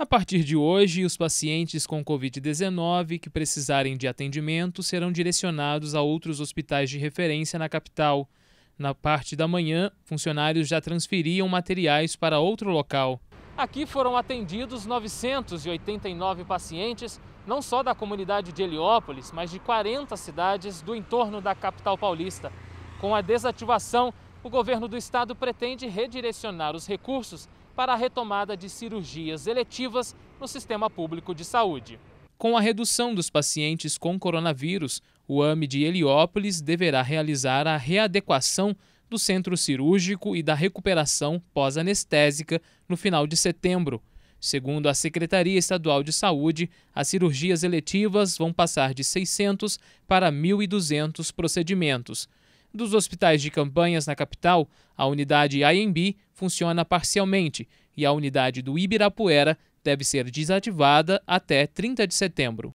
A partir de hoje, os pacientes com Covid-19 que precisarem de atendimento serão direcionados a outros hospitais de referência na capital. Na parte da manhã, funcionários já transferiam materiais para outro local. Aqui foram atendidos 989 pacientes, não só da comunidade de Heliópolis, mas de 40 cidades do entorno da capital paulista. Com a desativação o governo do estado pretende redirecionar os recursos para a retomada de cirurgias eletivas no sistema público de saúde. Com a redução dos pacientes com coronavírus, o AME de Heliópolis deverá realizar a readequação do centro cirúrgico e da recuperação pós-anestésica no final de setembro. Segundo a Secretaria Estadual de Saúde, as cirurgias eletivas vão passar de 600 para 1.200 procedimentos. Dos hospitais de campanhas na capital, a unidade IMB funciona parcialmente e a unidade do Ibirapuera deve ser desativada até 30 de setembro.